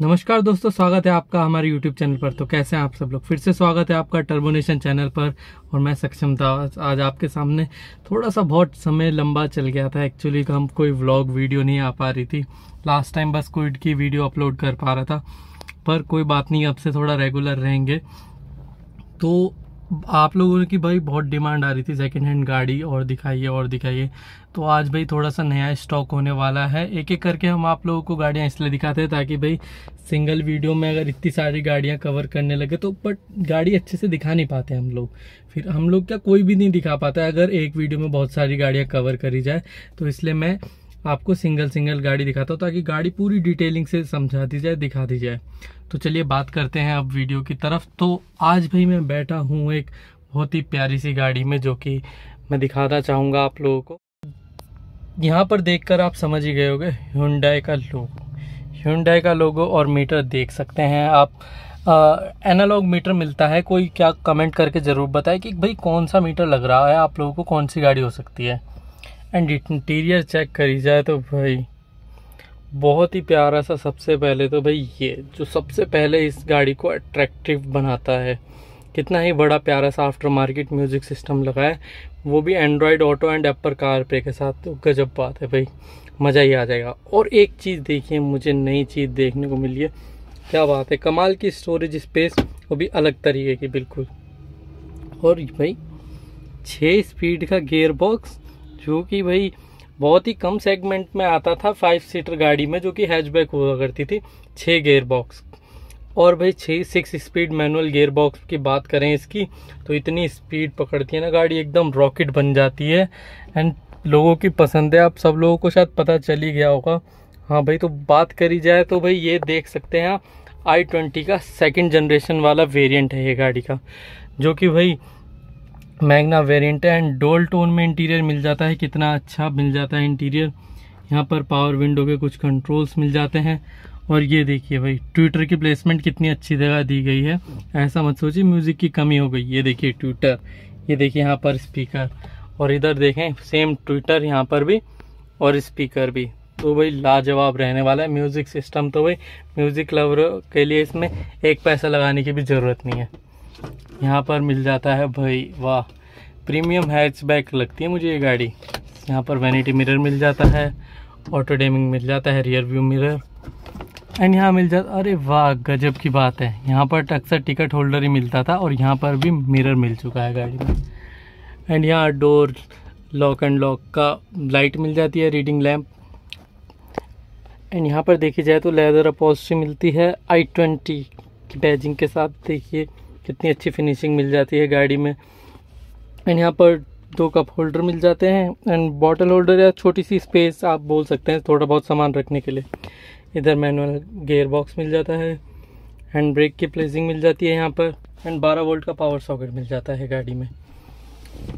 नमस्कार दोस्तों स्वागत है आपका हमारे YouTube चैनल पर तो कैसे हैं आप सब लोग फिर से स्वागत है आपका टर्बोनेशन चैनल पर और मैं सक्षम था आज आपके सामने थोड़ा सा बहुत समय लंबा चल गया था एक्चुअली हम कोई व्लॉग वीडियो नहीं आ पा रही थी लास्ट टाइम बस कोविड की वीडियो अपलोड कर पा रहा था पर कोई बात नहीं अब से थोड़ा रेगुलर रहेंगे तो आप लोगों की भाई बहुत डिमांड आ रही थी सेकेंड हैंड गाड़ी और दिखाइए और दिखाइए तो आज भाई थोड़ा सा नया स्टॉक होने वाला है एक एक करके हम आप लोगों को गाड़ियाँ इसलिए दिखाते हैं ताकि भाई सिंगल वीडियो में अगर इतनी सारी गाड़ियाँ कवर करने लगे तो बट गाड़ी अच्छे से दिखा नहीं पाते हम लोग फिर हम लोग क्या कोई भी नहीं दिखा पाता अगर एक वीडियो में बहुत सारी गाड़ियाँ कवर करी जाए तो इसलिए मैं आपको सिंगल सिंगल गाड़ी दिखाता हूँ ताकि गाड़ी पूरी डिटेलिंग से समझा दी जाए दिखा दी जाए तो चलिए बात करते हैं अब वीडियो की तरफ तो आज भाई मैं बैठा हूँ एक बहुत ही प्यारी सी गाड़ी में जो कि मैं दिखाना चाहूँगा आप लोगों को यहाँ पर देख आप समझ ही गए होगे ह्यूंडाई का लोगो ह्यूंडाई का लोगो और मीटर देख सकते हैं आप एनालॉग मीटर मिलता है कोई क्या कमेंट करके ज़रूर बताए कि भाई कौन सा मीटर लग रहा है आप लोगों को कौन सी गाड़ी हो सकती है एंड इंटीरियर चेक करी जाए तो भाई बहुत ही प्यारा सा सबसे पहले तो भाई ये जो सबसे पहले इस गाड़ी को अट्रैक्टिव बनाता है कितना ही बड़ा प्यारा सा आफ्टर मार्केट म्यूज़िक सिस्टम लगा है वो भी Android auto and Apple CarPlay के साथ तो गजब बात है भाई मज़ा ही आ जाएगा और एक चीज़ देखिए मुझे नई चीज़ देखने को मिली है क्या बात है कमाल की स्टोरेज स्पेस वो भी अलग तरीके की बिल्कुल और भाई छः स्पीड का गेयर बॉक्स जो कि भाई बहुत ही कम सेगमेंट में आता था फाइव सीटर गाड़ी में जो कि हैचबैक हुआ करती थी छः गेयर बॉक्स और भाई छः six speed manual gear box की बात करें इसकी तो इतनी स्पीड पकड़ती है ना गाड़ी एकदम रॉकेट बन जाती है एंड लोगों की पसंद है आप सब लोगों को शायद पता चल ही गया होगा हाँ भाई तो बात करी जाए तो भाई ये देख सकते हैं आप आई ट्वेंटी का सेकेंड जनरेशन वाला वेरियंट है ये गाड़ी का जो कि भाई मैगना वेरियंट है एंड डोल टोन में इंटीरियर मिल जाता है कितना अच्छा मिल जाता है इंटीरियर यहाँ पर पावर विंडो के कुछ कंट्रोल्स मिल जाते हैं और ये देखिए भाई ट्विटर की प्लेसमेंट कितनी अच्छी जगह दी गई है ऐसा मत सोचिए म्यूज़िक की कमी हो गई ये देखिए ट्विटर ये देखिए यहाँ पर स्पीकर और इधर देखें सेम ट्विटर यहाँ पर भी और स्पीकर भी तो भाई लाजवाब रहने वाला है म्यूज़िक सिस्टम तो भाई म्यूज़िक लवर के लिए इसमें एक पैसा लगाने की भी ज़रूरत नहीं है यहाँ पर मिल जाता है भाई वाह प्रीमियम हैचबैक लगती है मुझे ये गाड़ी यहाँ पर वैनिटी मिरर मिल जाता है ऑटो डेमिंग मिल जाता है रियर व्यू मिरर एंड यहाँ मिल जाता अरे वाह गजब की बात है यहाँ पर अक्सर टिकट होल्डर ही मिलता था और यहाँ पर भी मिरर मिल चुका है गाड़ी में एंड यहाँ डोर लॉक एंड लॉक का लाइट मिल जाती है रीडिंग लैम्प एंड यहाँ पर देखी जाए तो लेदर अपॉस्ट्री मिलती है आई ट्वेंटी की टैजिंग के साथ देखिए कितनी अच्छी फिनिशिंग मिल जाती है गाड़ी में एंड यहाँ पर दो कप होल्डर मिल जाते हैं एंड बॉटल होल्डर या छोटी सी स्पेस आप बोल सकते हैं थोड़ा बहुत सामान रखने के लिए इधर मैनुअल गेयर बॉक्स मिल जाता है हैंड ब्रेक की प्लेसिंग मिल जाती है यहाँ पर एंड बारह वोल्ट का पावर सॉकेट मिल जाता है गाड़ी में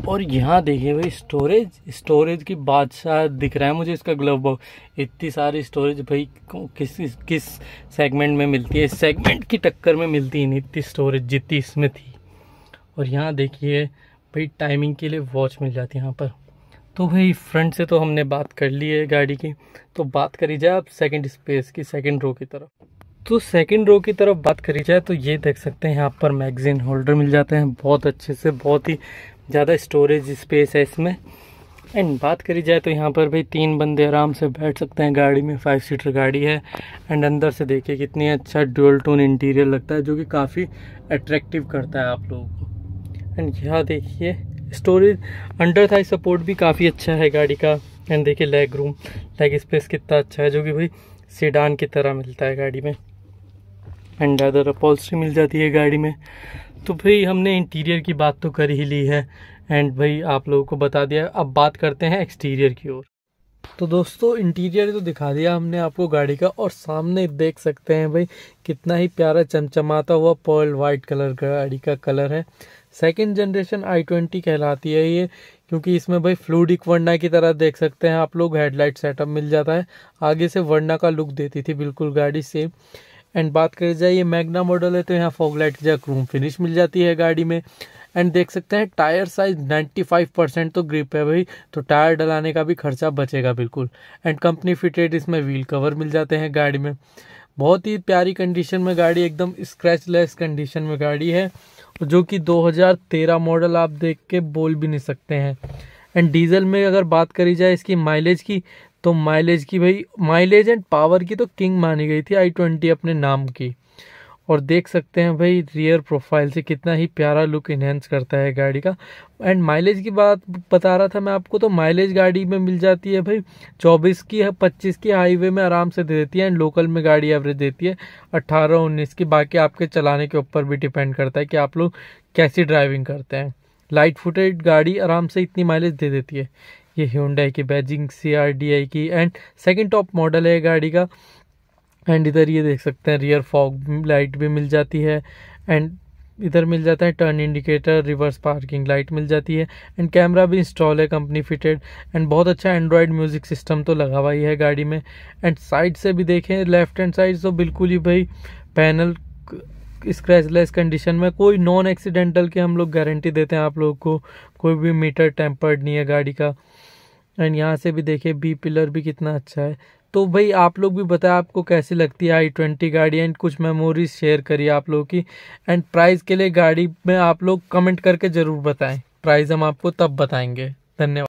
और यहाँ देखिए भाई स्टोरेज स्टोरेज की बादशाह दिख रहा है मुझे इसका ग्लव बॉक्स इतनी सारी स्टोरेज भाई किस किस सेगमेंट में मिलती है सेगमेंट की टक्कर में मिलती ही नहीं इतनी स्टोरेज जितनी इसमें थी और यहाँ देखिए भाई टाइमिंग के लिए वॉच मिल जाती है यहाँ पर तो भाई फ्रंट से तो हमने बात कर ली है गाड़ी की तो बात करी जाए अब सेकंड स्पेस की सेकंड रो की तरफ तो सेकंड रो की तरफ बात करी जाए तो ये देख सकते हैं यहाँ पर मैगज़ीन होल्डर मिल जाते हैं बहुत अच्छे से बहुत ही ज़्यादा स्टोरेज स्पेस है इसमें एंड बात करी जाए तो यहाँ पर भाई तीन बंदे आराम से बैठ सकते हैं गाड़ी में फाइव सीटर गाड़ी है एंड अंदर से देखिए कितनी अच्छा डुअल टोन इंटीरियर लगता है जो कि काफ़ी अट्रैक्टिव करता है आप लोगों को एंड यहाँ देखिए स्टोरेज अंडर थाई सपोर्ट भी काफ़ी अच्छा है गाड़ी का एंड देखिए लेग रूम लेग स्पेस कितना अच्छा है जो कि भाई सीडान की तरह मिलता है गाड़ी में एंड अदर अपॉल्स्ट्री मिल जाती है गाड़ी में तो भाई हमने इंटीरियर की बात तो कर ही ली है एंड भाई आप लोगों को बता दिया अब बात करते हैं एक्सटीरियर की ओर तो दोस्तों इंटीरियर तो दिखा दिया हमने आपको गाड़ी का और सामने देख सकते हैं भाई कितना ही प्यारा चमचमाता हुआ पर्ल वाइट कलर का गाड़ी का कलर है सेकेंड जनरेशन आई ट्वेंटी कहलाती है ये क्योंकि इसमें भाई फ्लूडिक वर्ना की तरह देख सकते हैं आप लोग हेडलाइट सेटअप मिल जाता है आगे से वर्ना का लुक देती थी बिल्कुल गाड़ी सेम एंड बात करी जाए ये मैगना मॉडल है तो यहाँ फॉगलाइट की जगह क्रूम फिनिश मिल जाती है गाड़ी में एंड देख सकते हैं टायर साइज 95 परसेंट तो ग्रिप है भाई तो टायर डलाने का भी खर्चा बचेगा बिल्कुल एंड कंपनी फिटेड इसमें व्हील कवर मिल जाते हैं गाड़ी में बहुत ही प्यारी कंडीशन में गाड़ी एकदम स्क्रैचलेस कंडीशन में गाड़ी है जो कि 2013 मॉडल आप देख के बोल भी नहीं सकते हैं एंड डीजल में अगर बात करी जाए इसकी माइलेज की तो माइलेज की भाई माइलेज एंड पावर की तो किंग मानी गई थी आई ट्वेंटी अपने नाम की और देख सकते हैं भाई रियर प्रोफाइल से कितना ही प्यारा लुक इन्हेंस करता है गाड़ी का एंड माइलेज की बात बता रहा था मैं आपको तो माइलेज गाड़ी में मिल जाती है भाई 24 की है 25 की हाईवे में आराम से दे देती है एंड लोकल में गाड़ी एवरेज देती है 18 19 की बाकी आपके चलाने के ऊपर भी डिपेंड करता है कि आप लोग कैसी ड्राइविंग करते हैं लाइट फुटेड गाड़ी आराम से इतनी माइलेज दे देती है ये ह्यूडाई की बैजिंग सी की एंड सेकेंड टॉप मॉडल है गाड़ी का एंड इधर ये देख सकते हैं रियर फॉग लाइट भी मिल जाती है एंड इधर मिल जाता है turn indicator reverse parking light मिल जाती है एंड कैमरा भी इंस्टॉल है कंपनी फिटेड एंड बहुत अच्छा एंड्रॉयड म्यूज़िक सिस्टम तो लगा हुआ ही है गाड़ी में एंड साइड से भी देखें लेफ्ट हैंड साइड तो बिल्कुल ही भाई पैनल स्क्रैचलेस कंडीशन में कोई नॉन एक्सीडेंटल की हम लोग गारंटी देते हैं आप लोगों को कोई भी मीटर टेम्पर्ड नहीं है गाड़ी का एंड यहाँ से भी देखें बी पिलर भी कितना अच्छा है तो भाई आप लोग भी बताएं आपको कैसी लगती है आई ट्वेंटी गाड़ी एंड कुछ मेमोरीज शेयर करिए आप लोगों की एंड प्राइस के लिए गाड़ी में आप लोग कमेंट करके ज़रूर बताएं प्राइस हम आपको तब बताएंगे धन्यवाद